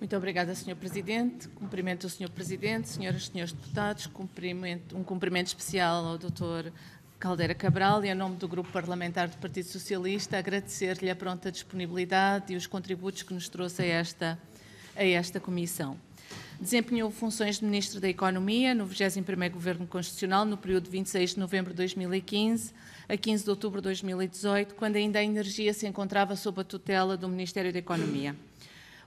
Muito obrigada, Sr. Presidente. Cumprimento o Sr. Presidente, Senhoras e Srs. Deputados. Cumprimento, um cumprimento especial ao Dr. Caldeira Cabral e, em nome do Grupo Parlamentar do Partido Socialista, agradecer-lhe a pronta disponibilidade e os contributos que nos trouxe a esta, a esta Comissão. Desempenhou funções de Ministro da Economia no 21º Governo Constitucional no período de 26 de novembro de 2015 a 15 de outubro de 2018, quando ainda a energia se encontrava sob a tutela do Ministério da Economia.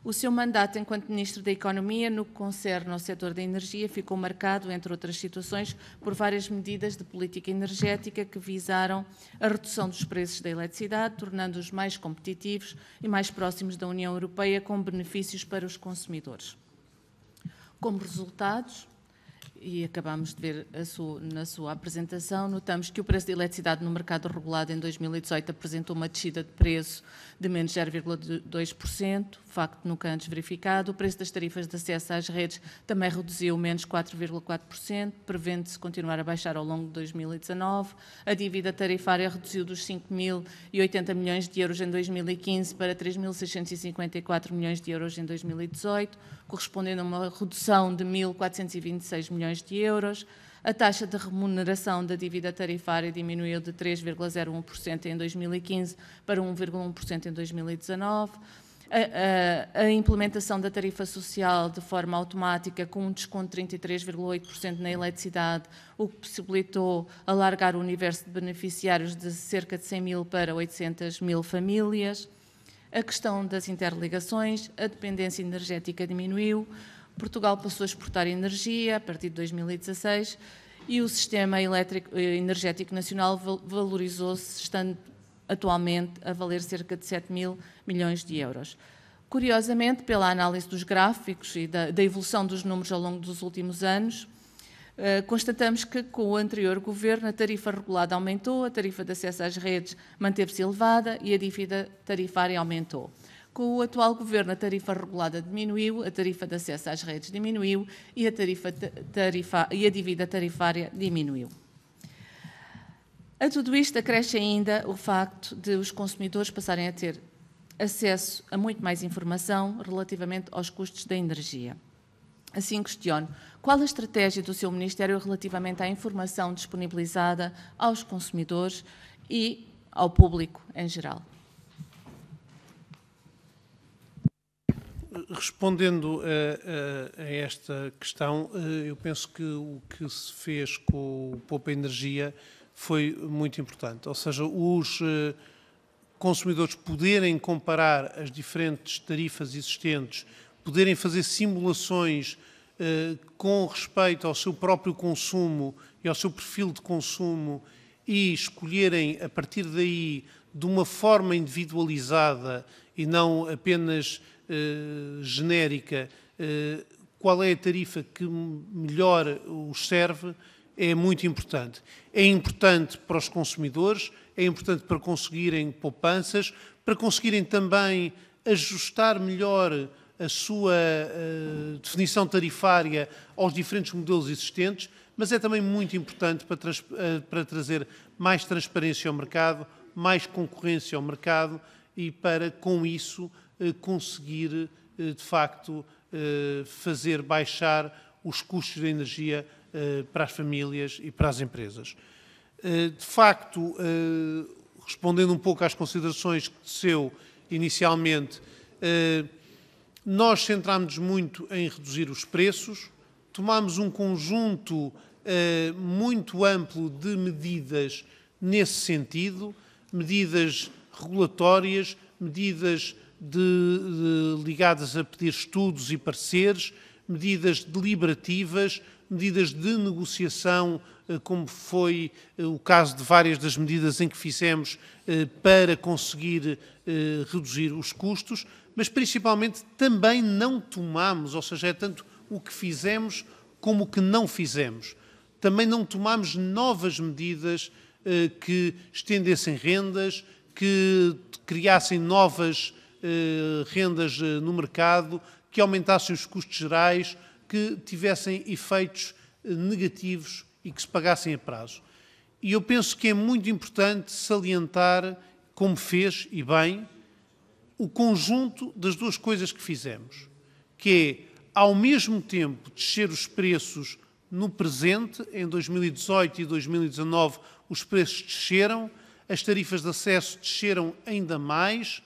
O seu mandato enquanto Ministro da Economia, no que concerne ao setor da energia, ficou marcado, entre outras situações, por várias medidas de política energética que visaram a redução dos preços da eletricidade, tornando-os mais competitivos e mais próximos da União Europeia, com benefícios para os consumidores. Como resultados, e acabamos de ver sua, na sua apresentação, notamos que o preço da eletricidade no mercado regulado em 2018 apresentou uma descida de preço de menos 0,2%, facto nunca antes verificado. O preço das tarifas de acesso às redes também reduziu menos 4,4%, prevendo-se continuar a baixar ao longo de 2019. A dívida tarifária reduziu dos 5.080 milhões de euros em 2015 para 3.654 milhões de euros em 2018, correspondendo a uma redução de 1.426 milhões milhões de euros. A taxa de remuneração da dívida tarifária diminuiu de 3,01% em 2015 para 1,1% em 2019. A, a, a, implementação da tarifa social de forma automática, com um desconto de 33,8% na eletricidade, o que possibilitou alargar o universo de beneficiários de cerca de 100 mil para 800 mil famílias. A questão das interligações, a dependência energética diminuiu, Portugal passou a exportar energia a partir de 2016 e o sistema elétrico, eh, energético nacional valorizou-se, estando atualmente a valer cerca de 7 mil milhões de euros. Curiosamente, pela análise dos gráficos e da, da evolução dos números ao longo dos últimos anos, eh, constatamos que com o anterior governo a tarifa regulada aumentou, a tarifa de acesso às redes manteve-se elevada e a dívida tarifária aumentou. Com o atual governo, a tarifa regulada diminuiu, a tarifa de acesso às redes diminuiu e a, tarifa, tarifa, e a dívida tarifária diminuiu. A tudo isto acresce ainda o facto de os consumidores passarem a ter acesso a muito mais informação relativamente aos custos da energia. Assim questiono, qual a estratégia do seu Ministério relativamente à informação disponibilizada aos consumidores e ao público em geral? Respondendo a, a, a, esta questão, eh, eu penso que o que se fez com o Poupa Energia foi muito importante. Ou seja, os eh, consumidores poderem comparar as diferentes tarifas existentes, poderem fazer simulações eh, com respeito ao seu próprio consumo e ao seu perfil de consumo e escolherem, a partir daí, de uma forma individualizada, e não apenas uh, genérica, uh, qual é a tarifa que melhor os serve, é muito importante. É importante para os consumidores, é importante para conseguirem poupanças, para conseguirem também ajustar melhor a sua uh, definição tarifária aos diferentes modelos existentes, mas é também muito importante para, para trazer mais transparência ao mercado, mais concorrência ao mercado, e para, com isso, eh, conseguir, eh, de facto, eh, fazer baixar os custos de energia para as famílias e para as empresas. De facto, respondendo um pouco às considerações que desceu inicialmente, nós centrámos muito em reduzir os preços, tomámos um conjunto muito amplo de medidas nesse sentido, medidas regulatórias, medidas de, de, ligadas a pedir estudos e pareceres, medidas deliberativas, medidas de negociação, eh, como foi eh, o caso de várias das medidas em que fizemos eh, para conseguir reduzir os custos, mas principalmente também não tomamos, ou seja, é tanto o que fizemos como o que não fizemos. Também não tomamos novas medidas que estendessem rendas, que criassem novas eh, rendas eh, no mercado, que aumentassem os custos gerais, que tivessem efeitos eh, negativos e que se pagassem a prazo. E eu penso que é muito importante salientar, como fez e bem, o conjunto das duas coisas que fizemos, que é, ao mesmo tempo, descer os preços no presente, em 2018 e 2019 os preços desceram, as tarifas de acesso desceram ainda mais,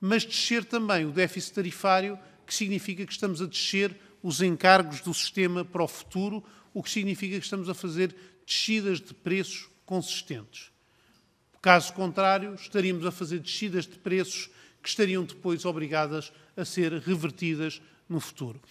mas descer também o déficit tarifário, que significa que estamos a descer os encargos do sistema para o futuro, o que significa que estamos a fazer descidas de preços consistentes. Caso contrário, estaríamos a fazer descidas de preços que estariam depois obrigadas a ser revertidas no futuro.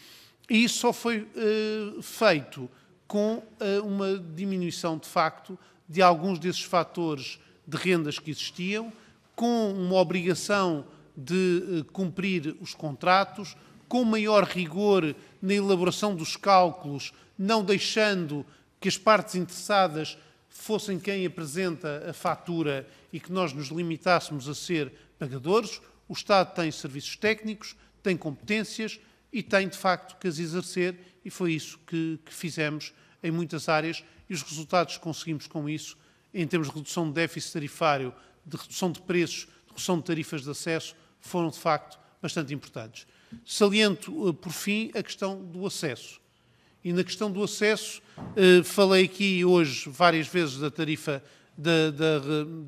E isso só foi eh, feito com eh, uma diminuição, de facto, de alguns desses fatores de rendas que existiam, com uma obrigação de eh, cumprir os contratos, com maior rigor na elaboração dos cálculos, não deixando que as partes interessadas fossem quem apresenta a fatura e que nós nos limitássemos a ser pagadores. O Estado tem serviços técnicos, tem competências e tem, de facto, que as exercer, e foi isso que, que fizemos em muitas áreas, e os resultados que conseguimos com isso em termos de redução de déficit tarifário, de redução de preços, de redução de tarifas de acesso, foram de facto bastante importantes. Saliento, eh, por fim, a questão do acesso. E na questão do acesso, eh, falei aqui hoje várias vezes da tarifa da, da,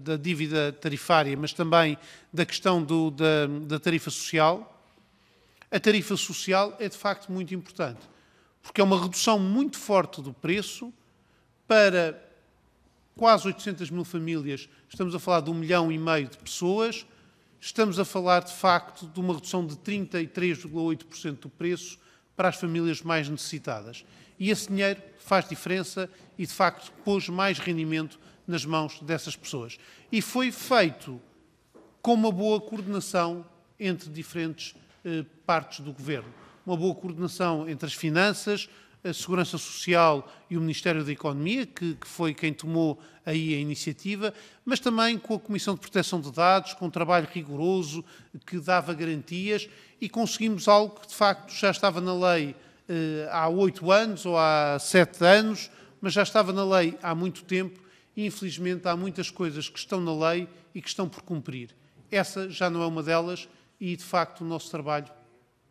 da, dívida tarifária, mas também da questão do, da, da, tarifa social. A tarifa social é de facto muito importante, porque é uma redução muito forte do preço para quase 800 mil famílias, estamos a falar de um milhão e meio de pessoas, estamos a falar, de facto, de uma redução de 33,8% do preço para as famílias mais necessitadas. E esse dinheiro faz diferença e, de facto, pôs mais rendimento nas mãos dessas pessoas. E foi feito com uma boa coordenação entre diferentes eh, partes do governo. Uma boa coordenação entre as finanças, a Segurança Social e o Ministério da Economia, que, que, foi quem tomou aí a iniciativa, mas também com a Comissão de Proteção de Dados, com um trabalho rigoroso que dava garantias e conseguimos algo que de facto já estava na lei eh, há oito anos ou há sete anos, mas já estava na lei há muito tempo e infelizmente há muitas coisas que estão na lei e que estão por cumprir. Essa já não é uma delas e de facto o nosso trabalho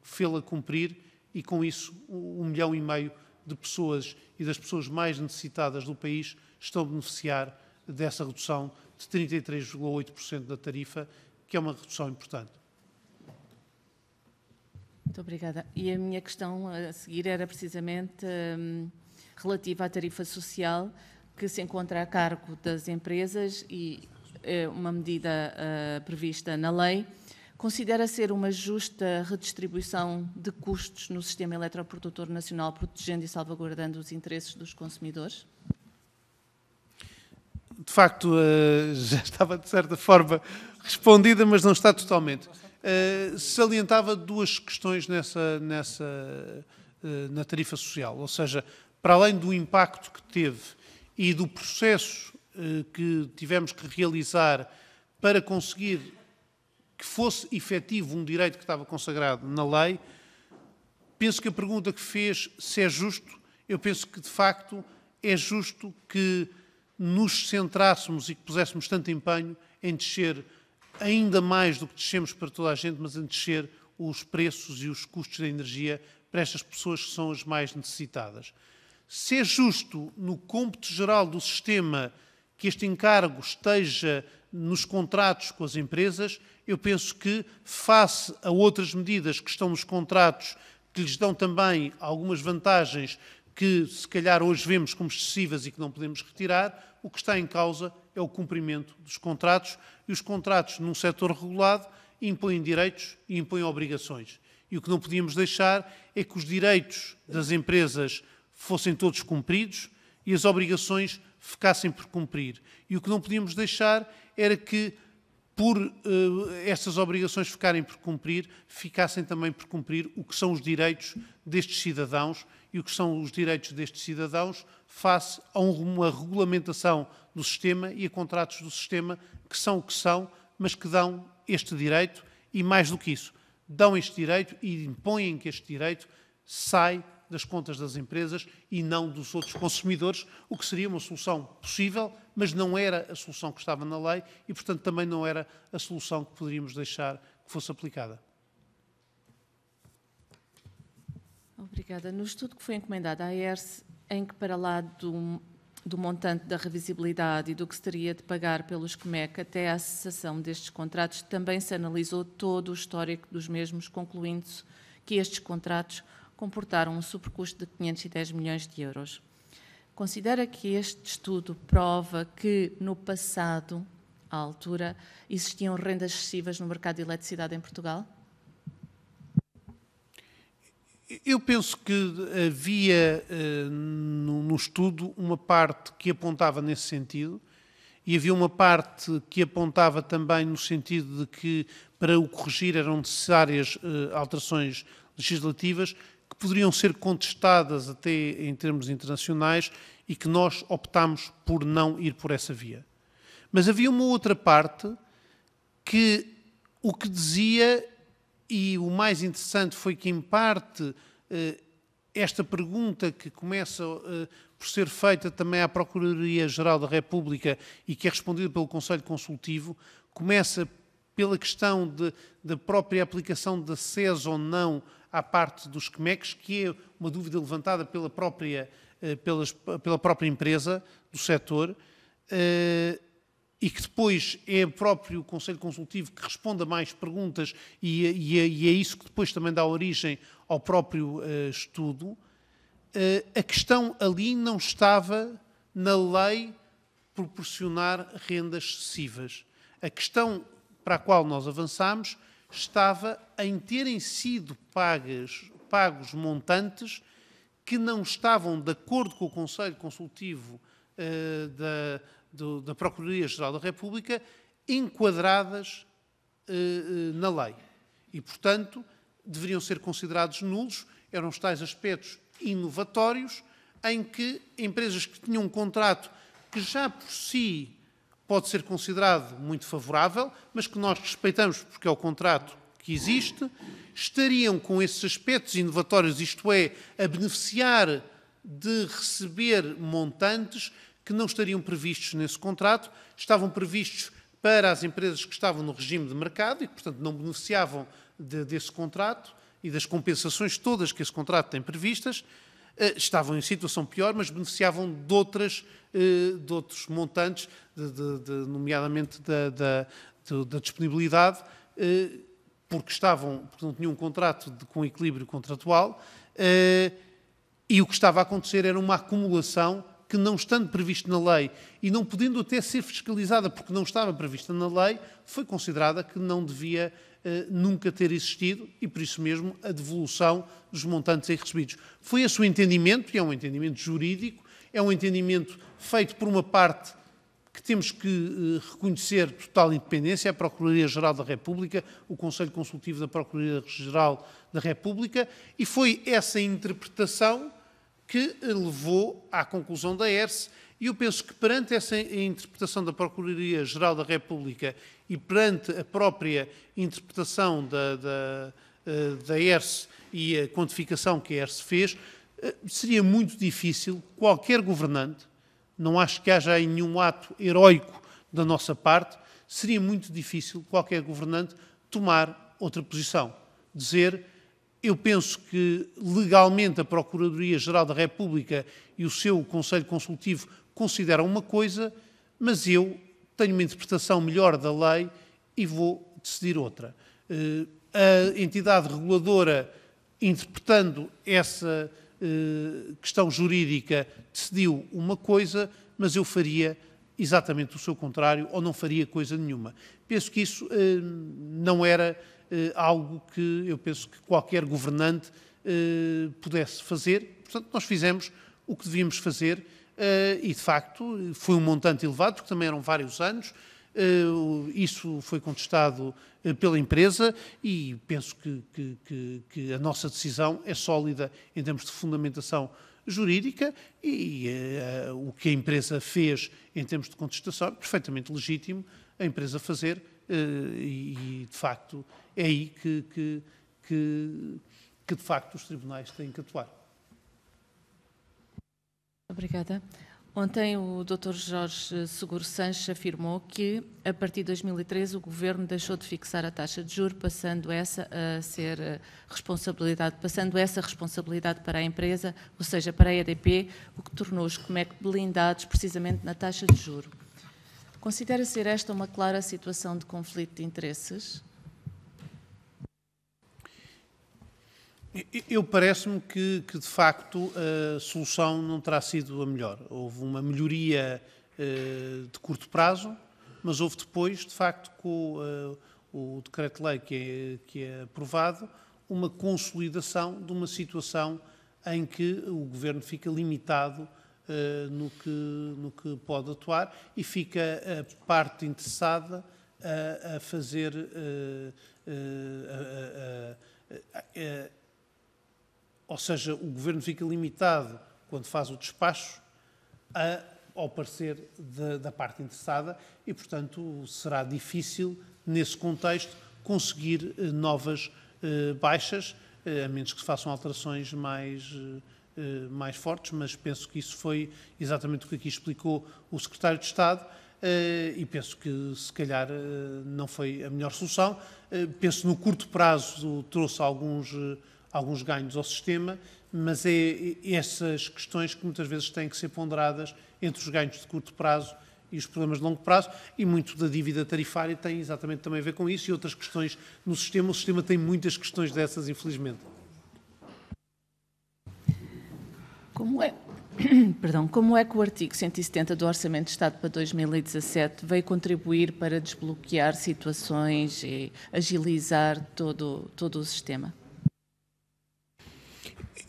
fê-la cumprir e com isso um milhão e meio de pessoas e das pessoas mais necessitadas do país estão a beneficiar dessa redução de 33,8% da tarifa, que é uma redução importante. Muito obrigada. E a minha questão a seguir era precisamente hum, relativa à tarifa social que se encontra a cargo das empresas e é uma medida uh, prevista na lei considera ser uma justa redistribuição de custos no sistema eletroprodutor nacional, protegendo e salvaguardando os interesses dos consumidores? De facto, eh, já estava de certa forma respondida, mas não está totalmente. Eh, salientava duas questões nessa, nessa, eh, na tarifa social, ou seja, para além do impacto que teve e do processo que tivemos que realizar para conseguir que fosse efetivo um direito que estava consagrado na lei, penso que a pergunta que fez se é justo, eu penso que de facto é justo que nos centrássemos e que puséssemos tanto empenho em descer ainda mais do que descemos para toda a gente, mas em descer os preços e os custos da energia para estas pessoas que são as mais necessitadas. Se é justo, no cômputo geral do sistema, que este encargo esteja nos contratos com as empresas, eu penso que, face a outras medidas que estão nos contratos, que lhes dão também algumas vantagens que, se calhar, hoje vemos como excessivas e que não podemos retirar, o que está em causa é o cumprimento dos contratos e os contratos num setor regulado impõem direitos e impõem obrigações. E o que não podíamos deixar é que os direitos das empresas fossem todos cumpridos, e as obrigações ficassem por cumprir. E o que não podíamos deixar era que, por uh, estas obrigações ficarem por cumprir, ficassem também por cumprir o que são os direitos destes cidadãos e o que são os direitos destes cidadãos face a uma regulamentação do sistema e a contratos do sistema que são o que são, mas que dão este direito e, mais do que isso, dão este direito e impõem que este direito sai das contas das empresas e não dos outros consumidores, o que seria uma solução possível, mas não era a solução que estava na lei e, portanto, também não era a solução que poderíamos deixar que fosse aplicada. Obrigada. No estudo que foi encomendado à ERS, em que para lá do, do montante da revisibilidade e do que se teria de pagar pelos COMEC até à cessação destes contratos, também se analisou todo o histórico dos mesmos, concluindo-se que estes contratos comportaram um supercusto de 510 milhões de euros. Considera que este estudo prova que, no passado, à altura, existiam rendas excessivas no mercado de eletricidade em Portugal? Eu penso que havia eh, no estudo uma parte que apontava nesse sentido e havia uma parte que apontava também no sentido de que para o corrigir eram necessárias eh, alterações legislativas poderiam ser contestadas até em termos internacionais e que nós optámos por não ir por essa via. Mas havia uma outra parte que o que dizia, e o mais interessante foi que, em parte, eh, esta pergunta que começa eh, por ser feita também à Procuradoria-Geral da República e que é respondida pelo Conselho Consultivo, começa pela questão da própria aplicação da SES ou não à parte dos CMECs, que é uma dúvida levantada pela própria, eh, pela própria empresa do setor, eh, e que depois é próprio o Conselho Consultivo que responda mais perguntas, e, é, e, é, e é isso que depois também dá origem ao próprio eh, estudo. A questão ali não estava na lei proporcionar rendas excessivas. A questão para a qual nós avançamos estava em terem sido pagos montantes que não estavam de acordo com o Conselho Consultivo uh, da, do, da Procuradoria-Geral da República, enquadradas uh, uh, na lei. E, portanto, deveriam ser considerados nulos, eram os tais aspectos inovatórios em que empresas que tinham um contrato que já por si pode ser considerado muito favorável, mas que nós respeitamos porque é o contrato que existe, estariam com esses aspectos inovatórios, isto é, a beneficiar de receber montantes que não estariam previstos nesse contrato, estavam previstos para as empresas que estavam no regime de mercado e que, portanto, não beneficiavam de, desse contrato e das compensações todas que esse contrato tem previstas, eh, estavam em situação pior, mas beneficiavam de, outras, eh, de outros montantes, de, de, de, nomeadamente da, da, da disponibilidade, eh, porque, estavam, porque não tinham um contrato com equilíbrio contratual, e o que estava a acontecer era uma acumulação que, não estando previsto na lei e não podendo até ser fiscalizada porque não estava prevista na lei, foi considerada que não devia eh, nunca ter existido e, por isso mesmo, a devolução dos montantes aí recebidos. Foi esse o entendimento, e é um entendimento jurídico, é um entendimento feito por uma parte que temos que eh, reconhecer total independência, é a Procuradoria-Geral da República, o Conselho Consultivo da Procuradoria-Geral da República, e foi essa interpretação que eh, levou à conclusão da ERSE. E eu penso que perante essa interpretação da Procuradoria-Geral da República e perante a própria interpretação da, da, eh, da ERSE e a quantificação que a ERSE fez, eh, seria muito difícil qualquer governante, não acho que haja nenhum ato heróico da nossa parte, seria muito difícil qualquer governante tomar outra posição. Dizer, eu penso que legalmente a Procuradoria-Geral da República e o seu Conselho Consultivo consideram uma coisa, mas eu tenho uma interpretação melhor da lei e vou decidir outra. Eh, a entidade reguladora, interpretando essa eh, questão jurídica, decidiu uma coisa, mas eu faria exatamente o seu contrário ou não faria coisa nenhuma. Penso que isso eh, não era algo que eu penso que qualquer governante pudesse fazer. Portanto, nós fizemos o que devíamos fazer eh, e, de facto, foi um montante elevado, porque também eram vários anos. Eh, isso foi contestado eh, pela empresa e penso que, que, que, que a nossa decisão é sólida em termos de fundamentação jurídica e uh, o que a empresa fez em termos de contestação é perfeitamente legítimo a empresa fazer uh, e, de facto, é aí que, que, que, que, de facto, os tribunais têm que atuar. Obrigada. Ontem o Dr. Jorge Seguro Sanches afirmou que, a partir de 2013, o Governo deixou de fixar a taxa de juros, passando essa a ser responsabilidade, passando essa responsabilidade para a empresa, ou seja, para a EDP, o que tornou os Comec blindados precisamente na taxa de juro. Considera ser esta uma clara situação de conflito de interesses? Eu parece-me que, que, de facto, a solução não terá sido a melhor. Houve uma melhoria eh, de curto prazo, mas houve depois, de facto, com eh, o decreto-lei que, é, que é aprovado, uma consolidação de uma situação em que o governo fica limitado eh, no, que, no que pode atuar e fica a parte interessada a, a fazer. A, a, ou seja, o governo fica limitado, quando faz o despacho, a, ao parecer de, da parte interessada e, portanto, será difícil, nesse contexto, conseguir eh, novas eh, baixas, eh, a menos que se façam alterações mais, eh, mais fortes, mas penso que isso foi exatamente o que aqui explicou o Secretário de Estado. e penso que se calhar não foi a melhor solução. penso no curto prazo trouxe alguns alguns ganhos ao sistema, mas é, é essas questões que muitas vezes têm que ser ponderadas entre os ganhos de curto prazo e os problemas de longo prazo, e muito da dívida tarifária tem exatamente também a ver com isso e outras questões no sistema. O sistema tem muitas questões dessas, infelizmente. Como é, perdão, como é que o artigo 170 do Orçamento de Estado para 2017 veio contribuir para desbloquear situações e agilizar todo, todo o sistema?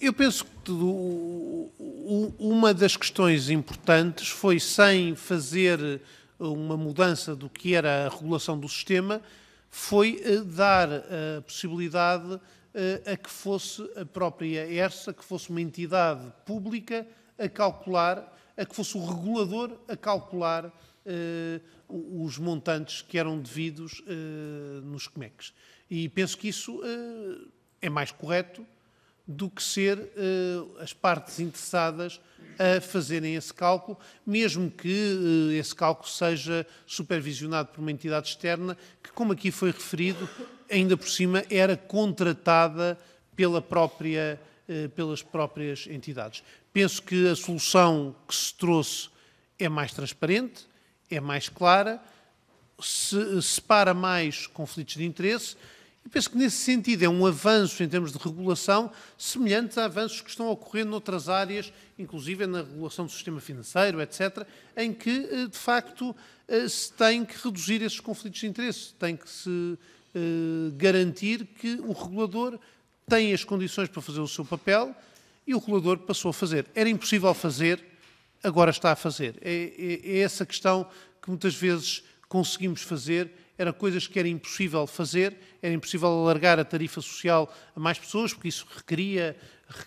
Eu penso que uma das questões importantes foi, sem fazer eh, uma mudança do que era a regulação do sistema, foi eh, dar eh, a possibilidade a que fosse a própria ERSA, que fosse uma entidade pública a calcular, a que fosse o regulador a calcular uh, os montantes que eram devidos uh, nos COMEX. E penso que isso uh, é mais correto do que ser uh, as partes interessadas a fazerem esse cálculo, mesmo que uh, esse cálculo seja supervisionado por uma entidade externa, que, como aqui foi referido, ainda por cima era contratada pela própria, uh, pelas próprias entidades. Penso que a solução que se trouxe é mais transparente, é mais clara, se separa mais conflitos de interesse eu penso que, nesse sentido, é um avanço em termos de regulação semelhante a avanços que estão ocorrendo noutras áreas, inclusive na regulação do sistema financeiro, etc., em que, eh, de facto, eh, se tem que reduzir esses conflitos de interesse, tem que se eh, garantir que o regulador tem as condições para fazer o seu papel e o regulador passou a fazer. Era impossível fazer, agora está a fazer. É, é, é essa questão que muitas vezes conseguimos fazer eram coisas que era impossível fazer, era impossível alargar a tarifa social a mais pessoas, porque isso requeria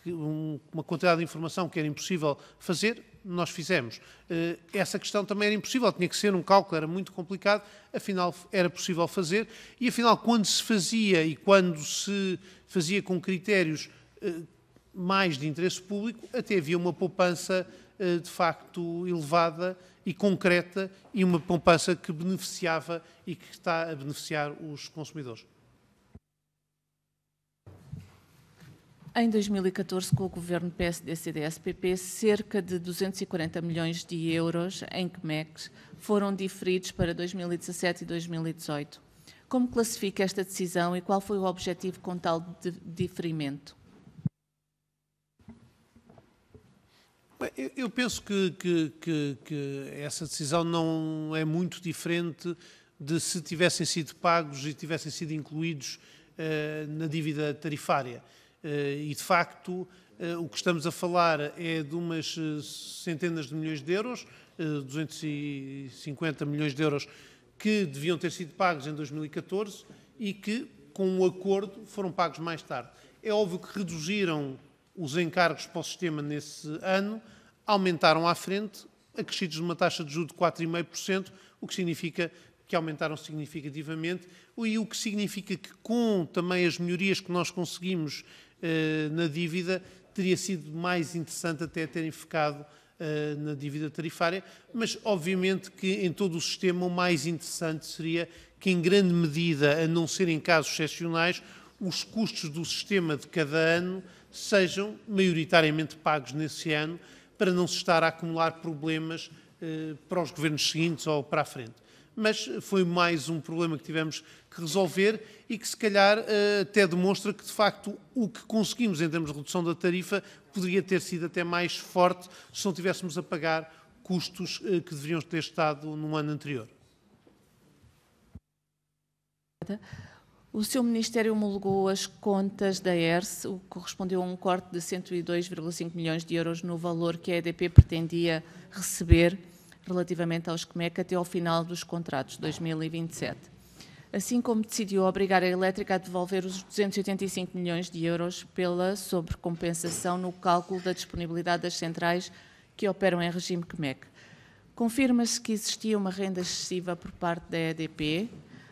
uma quantidade de informação que era impossível fazer, nós fizemos. Eh, essa questão também era impossível, tinha que ser um cálculo, era muito complicado, afinal era possível fazer, e afinal quando se fazia e quando se fazia com critérios eh, mais de interesse público, até havia uma poupança eh, de facto elevada e concreta e uma poupança que beneficiava e que está a beneficiar os consumidores. Em 2014, com o governo PSD-CDS-PP, cerca de 240 milhões de euros em QMEX foram diferidos para 2017 e 2018. Como classifica esta decisão e qual foi o objetivo com tal diferimento? eu penso que, que, que, que, essa decisão não é muito diferente de se tivessem sido pagos e tivessem sido incluídos eh, na dívida tarifária. Eh, e, de facto, eh, o que estamos a falar é de umas centenas de milhões de euros, 250 milhões de euros, que deviam ter sido pagos em 2014 e que, com o um acordo, foram pagos mais tarde. É óbvio que reduziram os encargos para o sistema nesse ano aumentaram à frente, acrescidos de uma taxa de juros de 4,5%, o que significa que aumentaram significativamente, e o que significa que com também as melhorias que nós conseguimos eh, na dívida, teria sido mais interessante até terem ficado eh, na dívida tarifária, mas obviamente que em todo o sistema o mais interessante seria que em grande medida, a não ser em casos excepcionais, os custos do sistema de cada ano sejam maioritariamente pagos nesse ano para não se estar a acumular problemas eh, para os governos seguintes ou para a frente. Mas foi mais um problema que tivemos que resolver e que, se calhar, eh, até demonstra que, de facto, o que conseguimos em termos de redução da tarifa poderia ter sido até mais forte se não tivéssemos a pagar custos eh, que deveriam ter estado no ano anterior. O seu Ministério homologou as contas da ERS, o que correspondeu a um corte de 102,5 milhões de euros no valor que a EDP pretendia receber relativamente aos CMEC até ao final dos contratos, 2027. Assim como decidiu obrigar a Elétrica a devolver os 285 milhões de euros pela sobrecompensação no cálculo da disponibilidade das centrais que operam em regime CMEC. Confirma-se que existia uma renda excessiva por parte da EDP,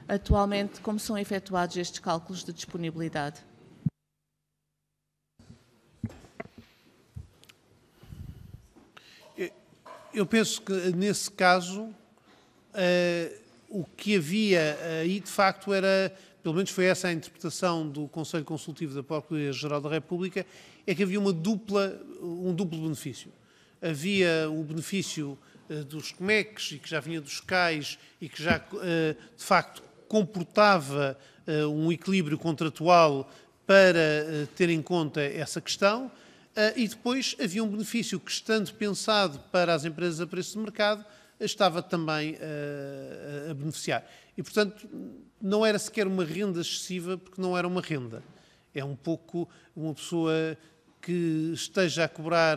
atualmente como são efetuados estes cálculos de disponibilidade? Eu penso que, nesse caso, uh, o que havia aí, de facto, era, pelo menos foi essa a interpretação do Conselho Consultivo da Procuradoria-Geral da República, é que havia uma dupla, um duplo benefício. Havia o benefício uh, dos COMEX e que já vinha dos CAIS e que já, uh, de facto, comportava uh, um equilíbrio contratual para uh, ter em conta essa questão. Eh, e depois havia um benefício que, estando pensado para as empresas a preço de mercado, estava também a beneficiar. E, portanto, não era sequer uma renda excessiva, porque não era uma renda. É um pouco uma pessoa que esteja a cobrar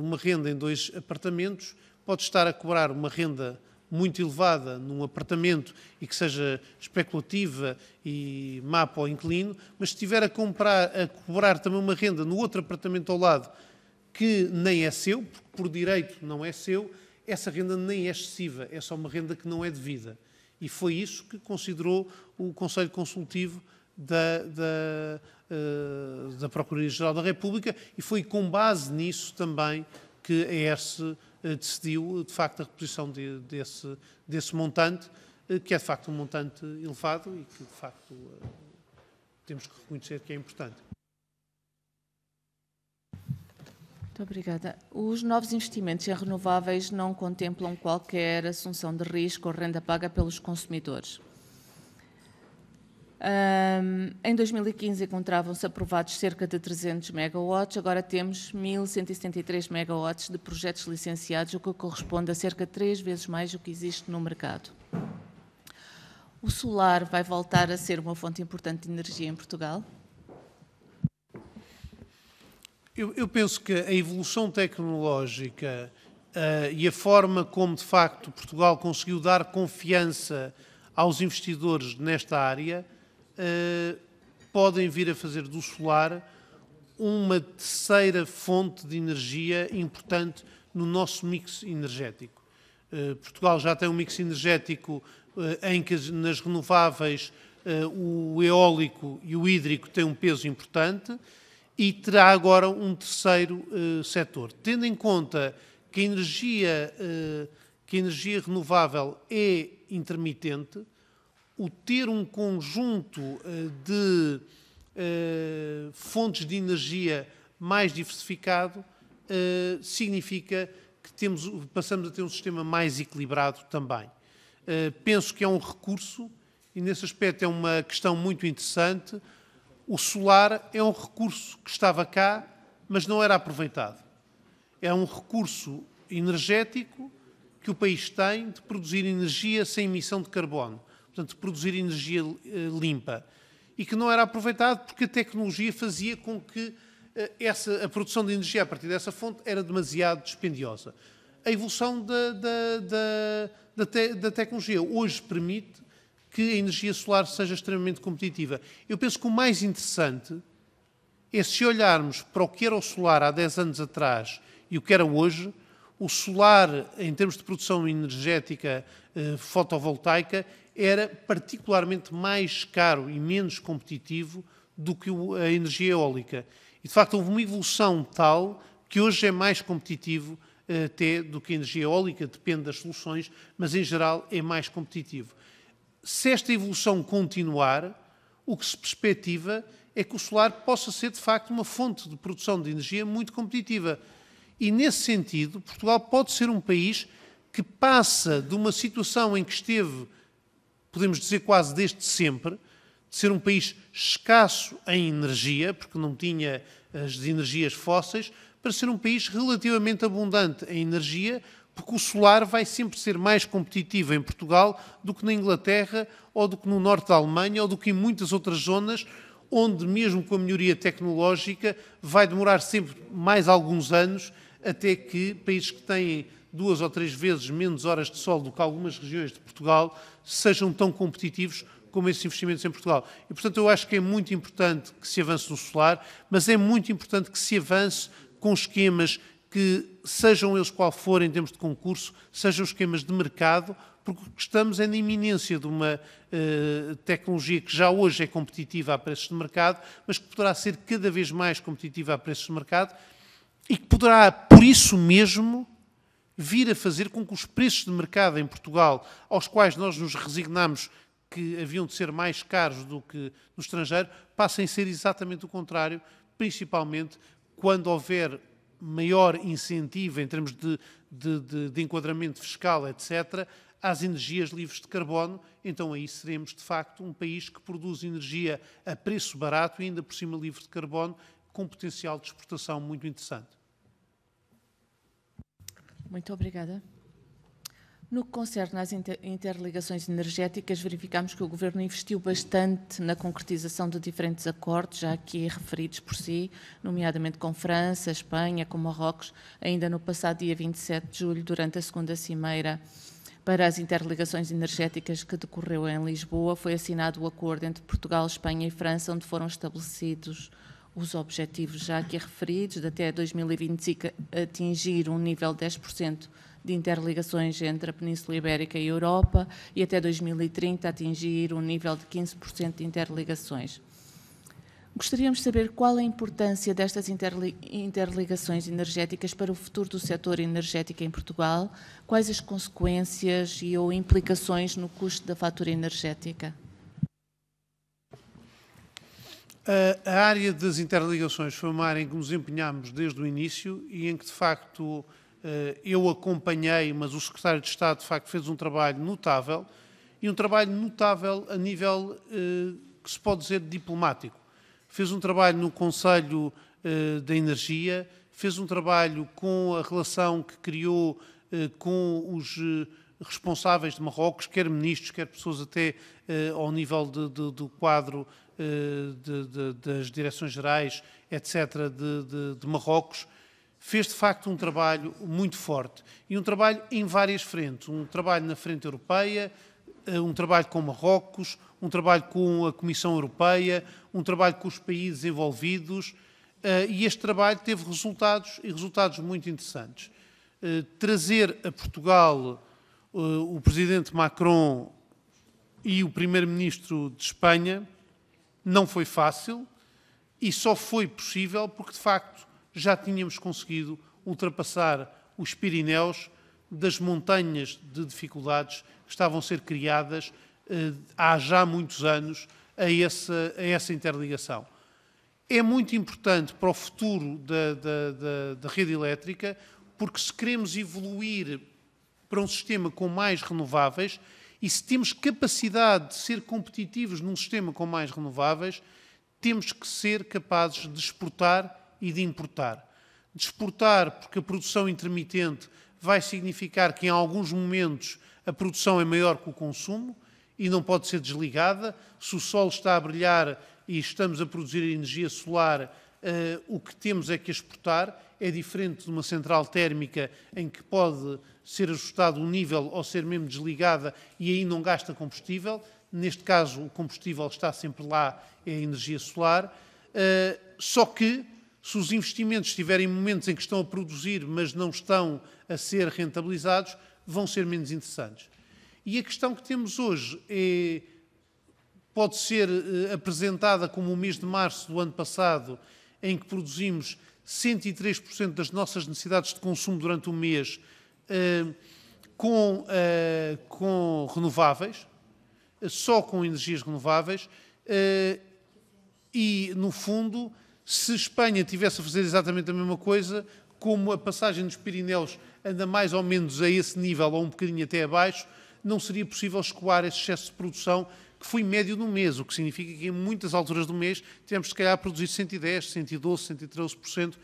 uma renda em dois apartamentos, pode estar a cobrar uma renda muito elevada num apartamento e que seja especulativa e má para o inquilino, mas se estiver a, comprar, a cobrar também uma renda no outro apartamento ao lado que nem é seu, porque por direito não é seu, essa renda nem é excessiva, é só uma renda que não é devida. E foi isso que considerou o Conselho Consultivo da, da, uh, da Procuradoria-Geral da República e foi com base nisso também que a ERSE eh, decidiu, de facto, a reposição de, desse, desse montante, eh, que é, de facto, um montante elevado e que, de facto, eh, temos que reconhecer que é importante. Muito obrigada. Os novos investimentos em renováveis não contemplam qualquer assunção de risco ou renda paga pelos consumidores. Um, em 2015 encontravam-se aprovados cerca de 300 megawatts, agora temos 1.173 megawatts de projetos licenciados, o que corresponde a cerca de três vezes mais do que existe no mercado. O solar vai voltar a ser uma fonte importante de energia em Portugal? Eu, eu penso que a evolução tecnológica uh, e a forma como, de facto, Portugal conseguiu dar confiança aos investidores nesta área eh, podem vir a fazer do solar uma terceira fonte de energia importante no nosso mix energético. Eh, Portugal já tem um mix energético eh, em que nas renováveis o eólico e o hídrico têm um peso importante e terá agora um terceiro setor. Tendo em conta que a energia, que a energia renovável é intermitente, o ter um conjunto eh, de eh, fontes de energia mais diversificado eh, significa que temos, passamos a ter um sistema mais equilibrado também. Penso que é um recurso, e nesse aspecto é uma questão muito interessante. O solar é um recurso que estava cá, mas não era aproveitado. É um recurso energético que o país tem de produzir energia sem emissão de carbono portanto, produzir energia eh, limpa, e que não era aproveitado porque a tecnologia fazia com que eh, essa, a produção de energia a partir dessa fonte era demasiado dispendiosa. A evolução da, da, da, da, te, da tecnologia hoje permite que a energia solar seja extremamente competitiva. Eu penso que o mais interessante é se olharmos para o que era o solar há 10 anos atrás e o que era hoje, o solar, em termos de produção energética eh, fotovoltaica, era particularmente mais caro e menos competitivo do que a energia eólica. E, de facto, houve uma evolução tal que hoje é mais competitivo eh, até do que a energia eólica, depende das soluções, mas em geral é mais competitivo. Se esta evolução continuar, o que se perspectiva é que o solar possa ser, de facto, uma fonte de produção de energia muito competitiva. E, nesse sentido, Portugal pode ser um país que passa de uma situação em que esteve podemos dizer quase desde sempre, de ser um país escasso em energia, porque não tinha as energias fósseis, para ser um país relativamente abundante em energia, porque o solar vai sempre ser mais competitivo em Portugal do que na Inglaterra, ou do que no norte da Alemanha, ou do que em muitas outras zonas, onde, mesmo com a melhoria tecnológica, vai demorar sempre mais alguns anos até que países que têm duas ou três vezes menos horas de sol do que algumas regiões de Portugal, sejam tão competitivos como esses investimentos em Portugal. E, portanto, eu acho que é muito importante que se avance no solar, mas é muito importante que se avance com esquemas que, sejam eles qual forem em termos de concurso, sejam esquemas de mercado, porque estamos é na iminência de uma uh, tecnologia que já hoje é competitiva a preços de mercado, mas que poderá ser cada vez mais competitiva a preços de mercado e que poderá, por isso mesmo, vir a fazer com que os preços de mercado em Portugal, aos quais nós nos resignamos que haviam de ser mais caros do que no estrangeiro, passem a ser exatamente o contrário, principalmente quando houver maior incentivo em termos de, de, de, de enquadramento fiscal, etc., às energias livres de carbono, então aí seremos de facto um país que produz energia a preço barato e ainda por cima livre de carbono, com potencial de exportação muito interessante. Muito obrigada. No que concerne às interligações energéticas, verificamos que o Governo investiu bastante na concretização de diferentes acordos, já aqui referidos por si, nomeadamente com França, Espanha, com Marrocos, ainda no passado dia 27 de julho, durante a segunda cimeira para as interligações energéticas que decorreu em Lisboa, foi assinado o acordo entre Portugal, Espanha e França, onde foram estabelecidos os objetivos já aqui referidos, de até 2025 atingir um nível de 10% de interligações entre a Península Ibérica e a Europa e até 2030 atingir um nível de 15% de interligações. Gostaríamos de saber qual a importância destas interligações energéticas para o futuro do setor energético em Portugal, quais as consequências e ou implicações no custo da fatura energética. A área das interligações foi uma área em que nos empenhámos desde o início e em que, de facto, eh, eu acompanhei, mas o secretário de Estado, de facto, fez um trabalho notável e um trabalho notável a nível eh, que se pode dizer diplomático. Fez um trabalho no Conselho eh, da Energia, fez um trabalho com a relação que criou com os responsáveis de Marrocos, quer ministros, quer pessoas até eh, ao nível de, de, do quadro eh, de, das direções gerais, etc., de, Marrocos, fez de facto um trabalho muito forte. E um trabalho em várias frentes. Um trabalho na frente europeia, eh, um trabalho com Marrocos, um trabalho com a Comissão Europeia, um trabalho com os países envolvidos. e este trabalho teve resultados, e resultados muito interessantes. trazer a Portugal eh, o presidente Macron e o primeiro-ministro de Espanha não foi fácil e só foi possível porque, de facto, já tínhamos conseguido ultrapassar os Pirineus das montanhas de dificuldades que estavam a ser criadas eh, há já muitos anos a essa, a essa interligação. É muito importante para o futuro da, da, da, da rede elétrica, porque se queremos evoluir para um sistema com mais renováveis e se temos capacidade de ser competitivos num sistema com mais renováveis, temos que ser capazes de exportar e de importar. De exportar, porque a produção intermitente vai significar que em alguns momentos a produção é maior que o consumo e não pode ser desligada. Se o sol está a brilhar e estamos a produzir energia solar, uh, o que temos é que exportar. É diferente de uma central térmica em que pode ser ajustado o nível ou ser mesmo desligada e aí não gasta combustível. Neste caso, o combustível está sempre lá, é a energia solar. Uh, só que, se os investimentos estiverem em momentos em que estão a produzir, mas não estão a ser rentabilizados, vão ser menos interessantes. E a questão que temos hoje é, pode ser uh, apresentada como o mês de março do ano passado, em que produzimos 103% das nossas necessidades de consumo durante o mês eh, com, eh, com renováveis, eh, só com energias renováveis, e, no fundo, se Espanha tivesse a fazer exatamente a mesma coisa, como a passagem dos Pirineus anda mais ou menos a esse nível, ou um bocadinho até abaixo, não seria possível escoar esse excesso de produção que foi médio no mês, o que significa que em muitas alturas do mês tivemos, se calhar, a produzir 110, 112, 113%,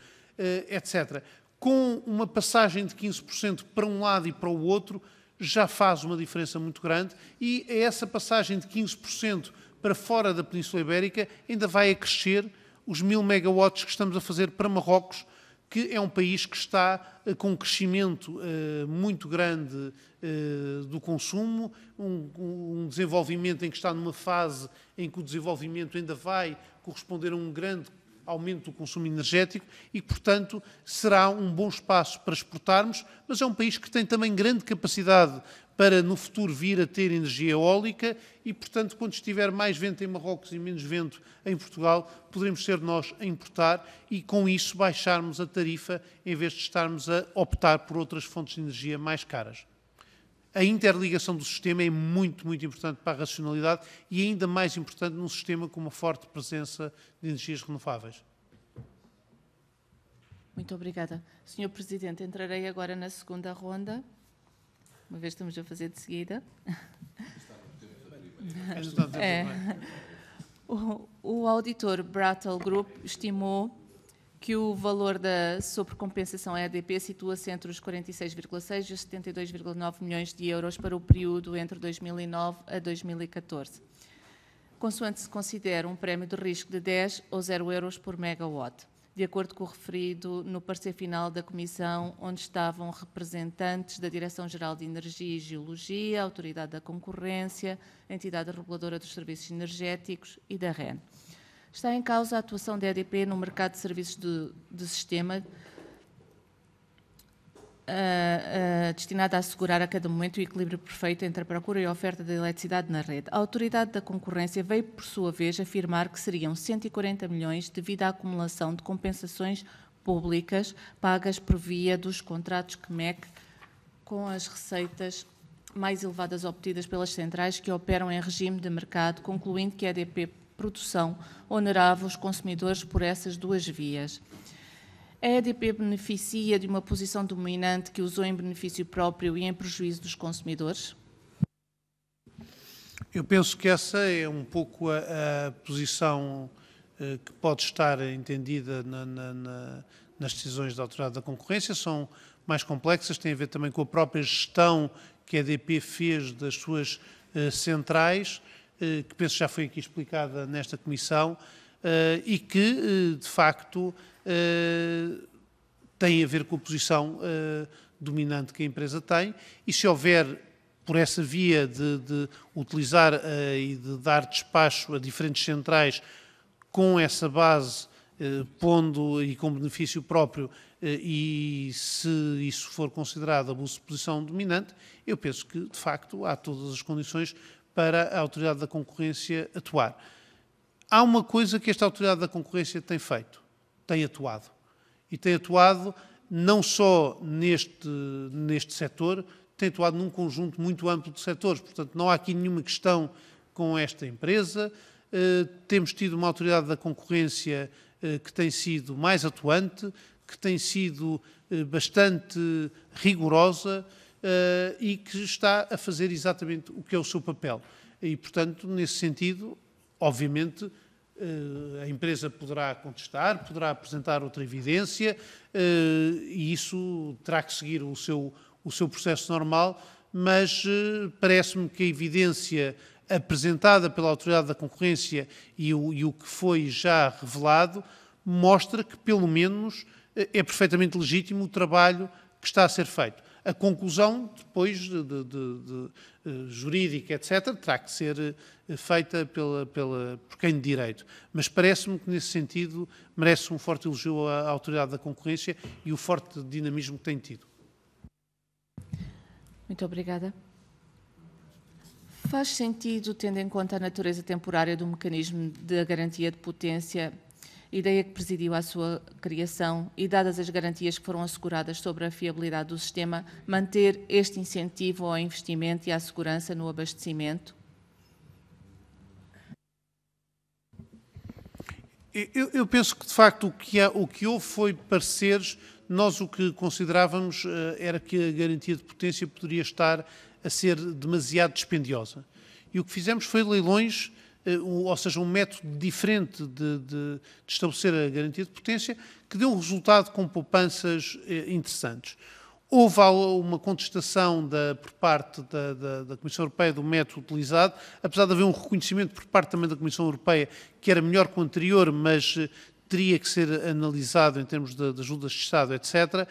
etc com uma passagem de 15% para um lado e para o outro, já faz uma diferença muito grande e é essa passagem de 15% para fora da Península Ibérica ainda vai acrescer crescer os mil megawatts que estamos a fazer para Marrocos, que é um país que está eh, com um crescimento uh, muito grande uh, do consumo, um, um, desenvolvimento em que está numa fase em que o desenvolvimento ainda vai corresponder a um grande aumento do consumo energético e, portanto, será um bom espaço para exportarmos, mas é um país que tem também grande capacidade para no futuro vir a ter energia eólica e, portanto, quando estiver mais vento em Marrocos e menos vento em Portugal, poderemos ser nós a importar e, com isso, baixarmos a tarifa em vez de estarmos a optar por outras fontes de energia mais caras a interligação do sistema é muito, muito importante para a racionalidade e ainda mais importante num sistema com uma forte presença de energias renováveis. Muito obrigada. Senhor Presidente, entrarei agora na segunda ronda, uma vez estamos a fazer de seguida. É. é. O, o auditor Brattle Group estimou que o valor da sobrecompensação EDP situa-se entre os 46,6 e os 72,9 milhões de euros para o período entre 2009 a 2014, consoante se considera um prémio de risco de 10 ou 0 euros por megawatt, de acordo com o referido no parecer final da Comissão, onde estavam representantes da Direção-Geral de Energia e Geologia, Autoridade da Concorrência, Entidade Reguladora dos Serviços Energéticos e da REN. Está em causa a atuação da EDP no mercado de serviços de, de sistema Uh, uh, destinada a assegurar a cada momento o equilíbrio perfeito entre a procura e a oferta de eletricidade na rede. A Autoridade da Concorrência veio, por sua vez, afirmar que seriam 140 milhões devido à acumulação de compensações públicas pagas por via dos contratos QMEC com as receitas mais elevadas obtidas pelas centrais que operam em regime de mercado, concluindo que a EDP produção onerava os consumidores por essas duas vias. A EDP beneficia de uma posição dominante que usou em benefício próprio e em prejuízo dos consumidores? Eu penso que essa é um pouco a, a posição eh, que pode estar entendida na, na, na, nas decisões da Autoridade da Concorrência. São mais complexas, têm a ver também com a própria gestão que a EDP fez das suas eh, centrais eh, que penso já foi aqui explicada nesta Comissão, eh, e que, eh, de facto, tem a ver com a posição dominante que a empresa tem, e se houver por essa via de, de utilizar e de dar despacho a diferentes centrais com essa base, pondo e com benefício próprio, e se isso for considerado abuso de posição dominante, eu penso que, de facto, há todas as condições para a Autoridade da Concorrência atuar. Há uma coisa que esta Autoridade da Concorrência tem feito, tem atuado. E tem atuado não só neste, neste setor, tem atuado num conjunto muito amplo de setores. Portanto, não há aqui nenhuma questão com esta empresa. Uh, temos tido uma autoridade da concorrência uh, que tem sido mais atuante, que tem sido uh, bastante rigorosa, uh, e que está a fazer exatamente o que é o seu papel. E, portanto, nesse sentido, obviamente, eh, a empresa poderá contestar, poderá apresentar outra evidência eh, e isso terá que seguir o seu, o seu processo normal, mas parece-me que a evidência apresentada pela Autoridade da Concorrência e o, e o que foi já revelado mostra que, pelo menos, é perfeitamente legítimo o trabalho que está a ser feito. A conclusão, depois de, de, de, eh, jurídica, etc., terá que ser eh, feita pela, pela, por quem de direito. Mas parece-me que, nesse sentido, merece um forte elogio à autoridade da concorrência e o forte dinamismo que tem tido. Muito obrigada. Faz sentido, tendo em conta a natureza temporária do mecanismo de garantia de potência, ideia que presidiu à sua criação e, dadas as garantias que foram asseguradas sobre a fiabilidade do sistema, manter este incentivo ao investimento e à segurança no abastecimento? Eu, eu penso que, de facto, o que, há, o que houve foi pareceres. Nós o que considerávamos eh, era que a garantia de potência poderia estar a ser demasiado dispendiosa. E o que fizemos foi leilões eh, ou seja, um método diferente de, de, de, estabelecer a garantia de potência, que deu um resultado com poupanças eh, interessantes. Houve uma contestação da, por parte da, da, da, Comissão Europeia do método utilizado, apesar de haver um reconhecimento por parte também da Comissão Europeia que era melhor que o anterior, mas eh, teria que ser analisado em termos de, de ajudas de Estado, etc.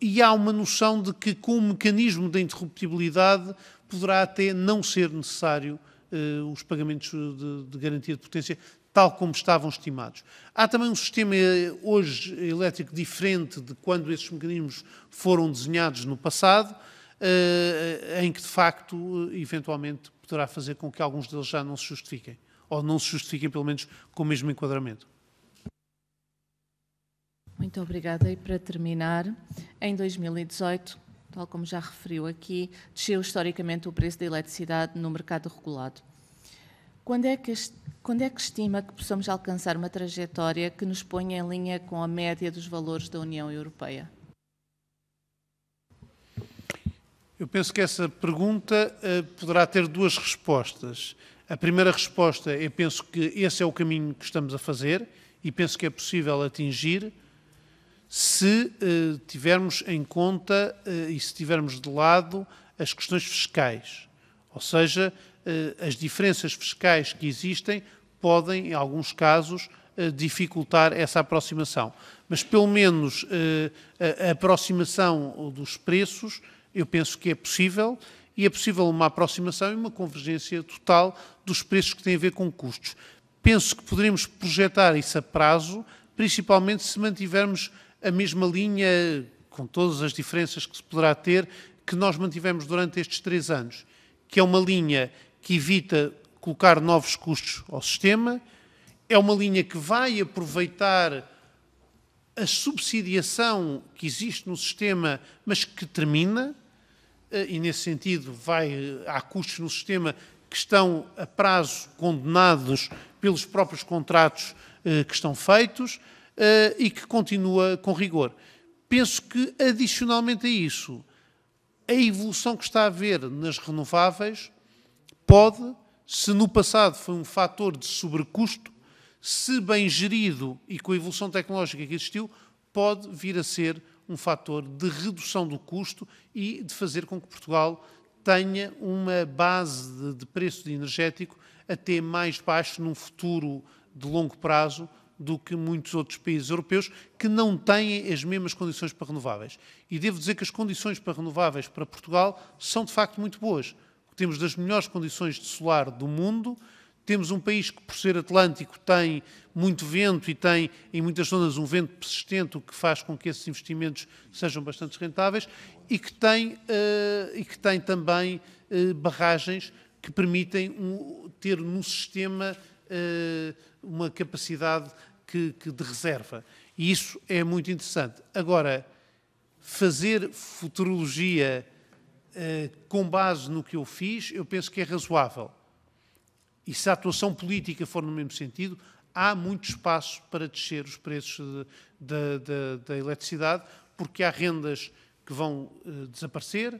E há uma noção de que, com o mecanismo da interruptibilidade, poderá até não ser necessário uh, eh, os pagamentos de, de garantia de potência tal como estavam estimados. Há também um sistema eh, hoje elétrico diferente de quando esses mecanismos foram desenhados no passado, eh, em que de facto, eventualmente, poderá fazer com que alguns deles já não se justifiquem, ou não se justifiquem pelo menos com o mesmo enquadramento. Muito obrigada. E para terminar, em 2018, tal como já referiu aqui, desceu historicamente o preço da eletricidade no mercado regulado. Quando é, que, quando é que estima que possamos alcançar uma trajetória que nos ponha em linha com a média dos valores da União Europeia? Eu penso que essa pergunta eh, poderá ter duas respostas. A primeira resposta, eu penso que esse é o caminho que estamos a fazer e penso que é possível atingir se eh, tivermos em conta eh, e se tivermos de lado as questões fiscais. Ou seja, eh, as diferenças fiscais que existem podem, em alguns casos, eh, dificultar essa aproximação. Mas, pelo menos, eh, a, a aproximação dos preços, eu penso que é possível e é possível uma aproximação e uma convergência total dos preços que têm a ver com custos. Penso que poderemos projetar isso a prazo, principalmente se mantivermos a mesma linha, com todas as diferenças que se poderá ter, que nós mantivemos durante estes três anos, que é uma linha que evita colocar novos custos ao sistema, é uma linha que vai aproveitar a subsidiação que existe no sistema, mas que termina, eh, e nesse sentido vai, há custos no sistema que estão a prazo condenados pelos próprios contratos eh, que estão feitos uh, e que continua com rigor. Penso que, adicionalmente a isso, a evolução que está a haver nas renováveis pode, se no passado foi um fator de sobrecusto, se bem gerido e com a evolução tecnológica que existiu, pode vir a ser um fator de redução do custo e de fazer com que Portugal tenha uma base de, preço de energético até mais baixo num futuro de longo prazo do que muitos outros países europeus que não têm as mesmas condições para renováveis. E devo dizer que as condições para renováveis para Portugal são de facto muito boas. Temos das melhores condições de solar do mundo, temos um país que, por ser atlântico, tem muito vento e tem, em muitas zonas, um vento persistente, o que faz com que esses investimentos sejam bastante rentáveis, e que tem, uh, e que tem também uh, barragens que permitem um, ter num sistema eh, uma capacidade que, que de reserva. E isso é muito interessante. Agora, fazer futurologia eh, com base no que eu fiz, eu penso que é razoável. E se a atuação política for no mesmo sentido, há muito espaço para descer os preços da, eletricidade, porque há rendas que vão uh, desaparecer,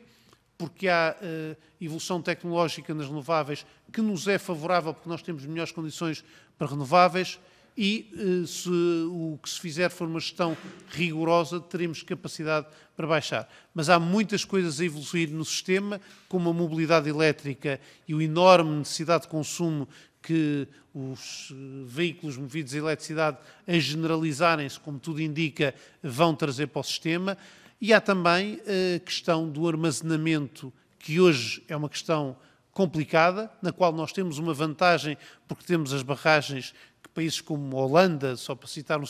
porque há uh, evolução tecnológica nas renováveis que nos é favorável, porque nós temos melhores condições para renováveis, e uh, se o que se fizer for uma gestão rigorosa, teremos capacidade para baixar. Mas há muitas coisas a evoluir no sistema, como a mobilidade elétrica e o enorme necessidade de consumo que os eh, veículos movidos a eletricidade a generalizarem-se, como tudo indica, vão trazer para o sistema. E há também a eh, questão do armazenamento, que hoje é uma questão complicada, na qual nós temos uma vantagem porque temos as barragens que países como a Holanda, só para citar um,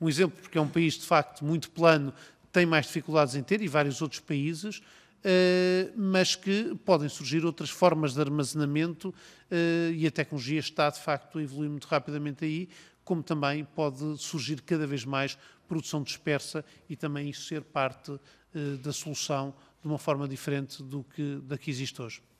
um exemplo, porque é um país de facto muito plano, tem mais dificuldades em ter, e vários outros países, eh, mas que podem surgir outras formas de armazenamento eh, e a tecnologia está, de facto, a evoluir muito rapidamente aí, como também pode surgir cada vez mais produção dispersa e também isso ser parte eh, da solução de uma forma diferente do que, da que existe hoje.